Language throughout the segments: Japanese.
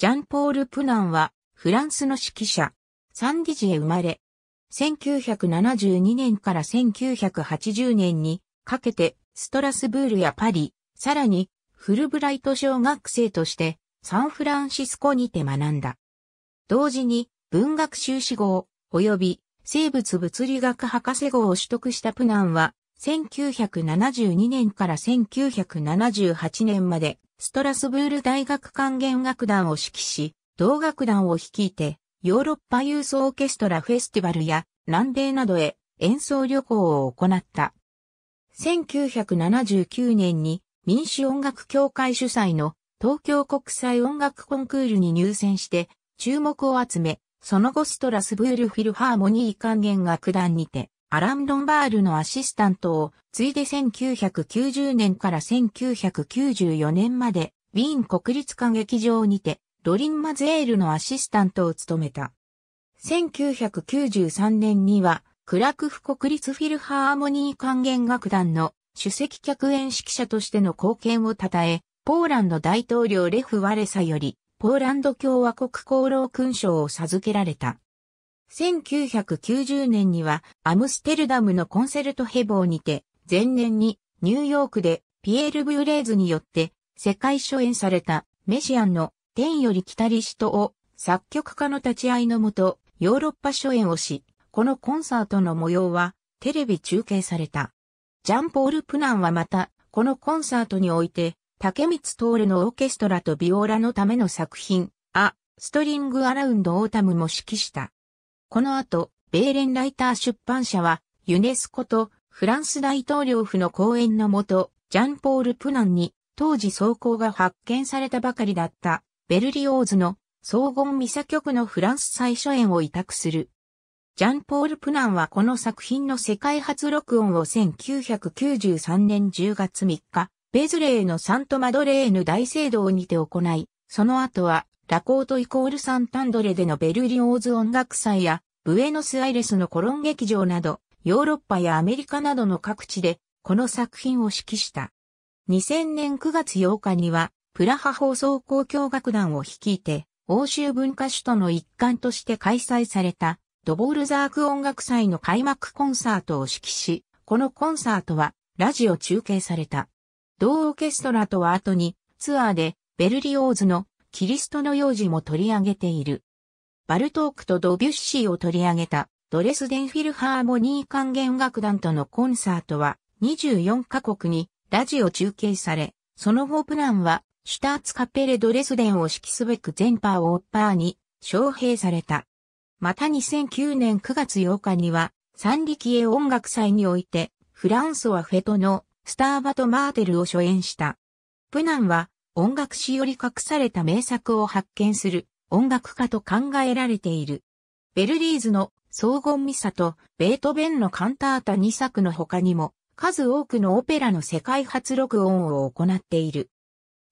ジャンポール・プナンは、フランスの指揮者、サンディジへ生まれ、1972年から1980年にかけて、ストラスブールやパリ、さらに、フルブライト小学生として、サンフランシスコにて学んだ。同時に、文学修士号、及び、生物物理学博士号を取得したプナンは、1972年から1978年までストラスブール大学管弦楽団を指揮し、同楽団を率いて、ヨーロッパユースオーケストラフェスティバルや南米などへ演奏旅行を行った。1979年に民主音楽協会主催の東京国際音楽コンクールに入選して注目を集め、その後ストラスブールフィルハーモニー管弦楽団にてアラン・ロンバールのアシスタントを、ついで1990年から1994年まで、ウィーン国立歌劇場にて、ドリン・マゼールのアシスタントを務めた。1993年には、クラクフ国立フィルハーモニー管弦楽団の主席客演指揮者としての貢献を称え、ポーランド大統領レフ・ワレサより、ポーランド共和国功労勲章を授けられた。1990年にはアムステルダムのコンセルトヘボーにて、前年にニューヨークでピエール・ブーレーズによって世界初演されたメシアンの天より来たり人を作曲家の立ち会いのもとヨーロッパ初演をし、このコンサートの模様はテレビ中継された。ジャンポール・プナンはまたこのコンサートにおいて竹光レのオーケストラとビオーラのための作品、ア・ストリング・アラウンド・オータムも指揮した。この後、ベーレンライター出版社は、ユネスコとフランス大統領府の講演のもと、ジャンポール・プナンに、当時装甲が発見されたばかりだった、ベルリオーズの、荘厳ミサ局のフランス最初演を委託する。ジャンポール・プナンはこの作品の世界初録音を1993年10月3日、ベズレーのサントマドレーヌ大聖堂にて行い、その後はラコートイコールサンタンドレでのベルリオーズ音楽祭や、ブエノスアイレスのコロン劇場など、ヨーロッパやアメリカなどの各地で、この作品を指揮した。2000年9月8日には、プラハ放送交響楽団を率いて、欧州文化首都の一環として開催された、ドボールザーク音楽祭の開幕コンサートを指揮し、このコンサートは、ラジオ中継された。同オーケストラとは後に、ツアーで、ベルリオーズのキリストの幼児も取り上げている。バルトークとドビュッシーを取り上げたドレスデンフィルハーモニー管弦楽団とのコンサートは24カ国にラジオ中継され、その後プランはシュターツカペレドレスデンを指揮すべく全パーオッパーに招聘された。また2009年9月8日には三力絵音楽祭においてフランスはフェトのスターバトマーテルを初演した。プナンは音楽史より隠された名作を発見する音楽家と考えられている。ベルリーズの荘厳ミサとベートベンのカンタータ2作の他にも数多くのオペラの世界初録音を行っている。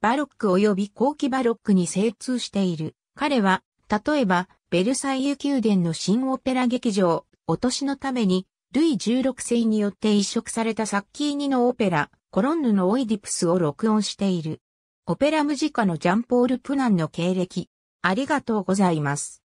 バロック及び後期バロックに精通している。彼は、例えば、ベルサイユ宮殿の新オペラ劇場、落としのために、ルイ16世によって移植されたサッキーニのオペラ、コロンヌのオイディプスを録音している。オペラムジカのジャンポール・プナンの経歴。ありがとうございます。